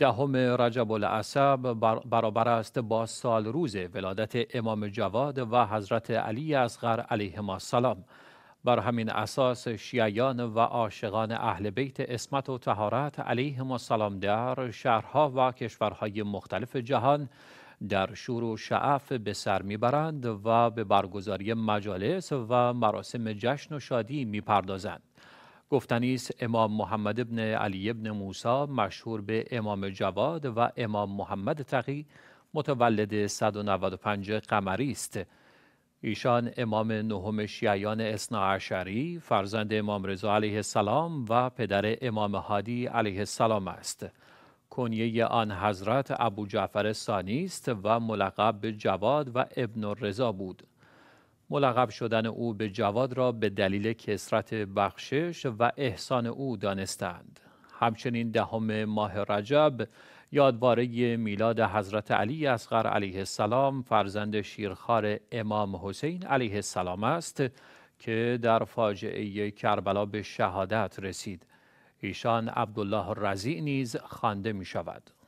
دهم رجب العصب برابر است با سال روز ولادت امام جواد و حضرت علی اصغر ما سلام بر همین اساس شیعیان و عاشقان اهل بیت اسمت و تهارت علیهم سلام در شهرها و کشورهای مختلف جهان در شور و شعف به سر میبرند و به برگزاری مجالس و مراسم جشن و شادی میپردازند. گفتنی است امام محمد ابن علی ابن موسا مشهور به امام جواد و امام محمد تقی متولد 195 قمری است ایشان امام نهم شیعیان اثنا عشری فرزند امام رضا علیه السلام و پدر امام هادی علیه السلام است کنیه آن حضرت ابو جعفر ثانی است و ملقب به جواد و ابن الرضا بود ملقب شدن او به جواد را به دلیل کسرت بخشش و احسان او دانستند. همچنین دهم ماه رجب یادواره میلاد حضرت علی اصغر علیه السلام فرزند شیرخار امام حسین علیه السلام است که در فاجعه کربلا به شهادت رسید. ایشان عبدالله رزی نیز خوانده می شود.